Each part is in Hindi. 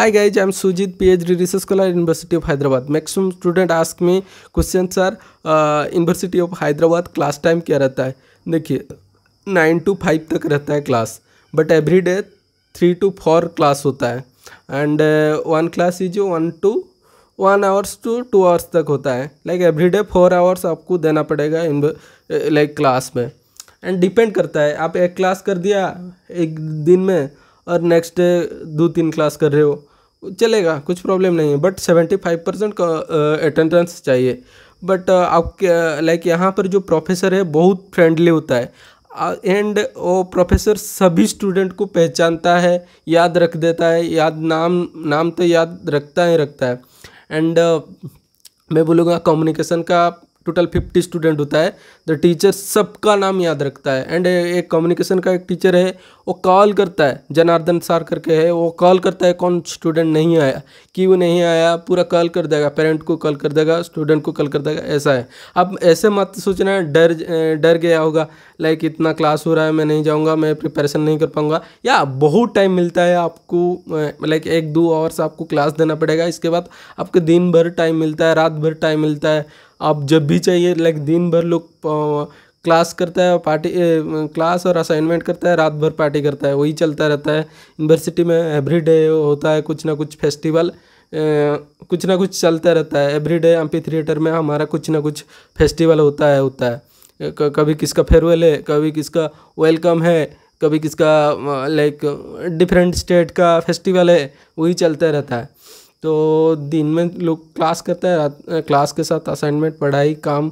Hi guys, I'm Sujit, PhD Research Scholar at University of Hyderabad. Maximum student ask me questions are university of Hyderabad class time क्या रहता है देखिए नाइन टू फाइव तक रहता है class but every day three to four class होता है and one class is one to one hours to two hours तक होता है like every day four hours आपको देना पड़ेगा इन लाइक क्लास में एंड डिपेंड करता है आप एक क्लास कर दिया एक दिन में और नेक्स्ट डे दो तीन क्लास कर रहे हो चलेगा कुछ प्रॉब्लम नहीं है बट सेवेंटी फाइव परसेंट का अटेंडेंस चाहिए बट आपके लाइक यहाँ पर जो प्रोफेसर है बहुत फ्रेंडली होता है एंड वो प्रोफेसर सभी स्टूडेंट को पहचानता है याद रख देता है याद नाम नाम तो याद रखता ही रखता है एंड uh, मैं बोलूँगा कम्युनिकेशन का टोटल फिफ्टी स्टूडेंट होता है द टीचर सबका नाम याद रखता है एंड एक कम्युनिकेशन का एक टीचर है वो कॉल करता है जनार्दन सार करके है वो कॉल करता है कौन स्टूडेंट नहीं आया क्यों नहीं आया पूरा कॉल कर देगा पेरेंट को कॉल कर देगा स्टूडेंट को कॉल कर देगा ऐसा है अब ऐसे मत सोचना है डर डर गया होगा लाइक इतना क्लास हो रहा है मैं नहीं जाऊँगा मैं प्रिपरेशन नहीं कर पाऊँगा या बहुत टाइम मिलता है आपको लाइक एक दो आवर्स आपको क्लास देना पड़ेगा इसके बाद आपको दिन भर टाइम मिलता है रात भर टाइम मिलता है आप जब भी चाहिए लाइक दिन भर लोग क्लास करता है पार्टी क्लास और असाइनमेंट करता है रात भर पार्टी करता है वही चलता रहता है यूनिवर्सिटी में एवरी डे होता है कुछ ना कुछ फेस्टिवल कुछ ना कुछ चलता रहता है एवरी डे एम्पी थिएटर में हमारा कुछ ना कुछ फेस्टिवल होता है होता है कभी किसका फेयरवेल है कभी किसका वेलकम है कभी किसका लाइक डिफरेंट स्टेट का फेस्टिवल है वही चलता रहता है तो दिन में लोग क्लास करता है रात क्लास के साथ असाइनमेंट पढ़ाई काम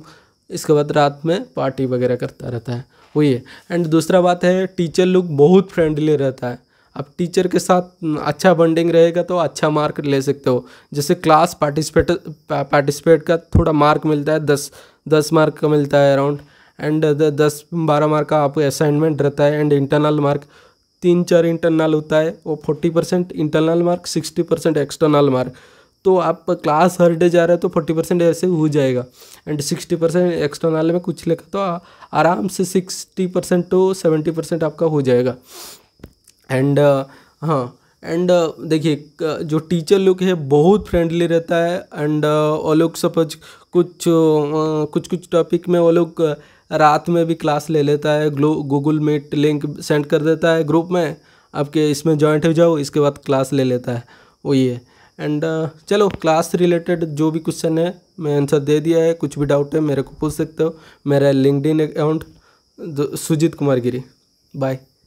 इसके बाद रात में पार्टी वगैरह करता रहता है वही है एंड दूसरा बात है टीचर लोग बहुत फ्रेंडली रहता है अब टीचर के साथ अच्छा बॉन्डिंग रहेगा तो अच्छा मार्क ले सकते हो जैसे क्लास पार्टिसिपेट पार्टिसिपेट का थोड़ा मार्क मिलता है दस दस मार्क का मिलता है अराउंड एंड दस बारह मार्क का आपको असाइनमेंट रहता है एंड इंटरनल मार्क तीन चार इंटरनल होता है वो forty percent internal mark sixty percent external mark तो आप क्लास हर डे जा रहे हो तो फोर्टी परसेंट ऐसे हो जाएगा एंड सिक्सटी परसेंट एक्सटर्नल में कुछ लिखा तो आराम से sixty percent to seventy percent आपका हो जाएगा एंड हाँ एंड uh, देखिए जो टीचर लोग है बहुत फ्रेंडली रहता है एंड वो uh, लोग सपोज uh, कुछ कुछ कुछ टॉपिक में वो लोग रात में भी क्लास ले लेता है ग्लो गूगल मीट लिंक सेंड कर देता है ग्रुप में आपके इसमें ज्वाइंट हो जाओ इसके बाद क्लास ले लेता है वही है एंड चलो क्लास रिलेटेड जो भी क्वेश्चन है मैं आंसर दे दिया है कुछ भी डाउट है मेरे को पूछ सकते हो मेरा LinkedIn account Sujeet Kumar Giri bye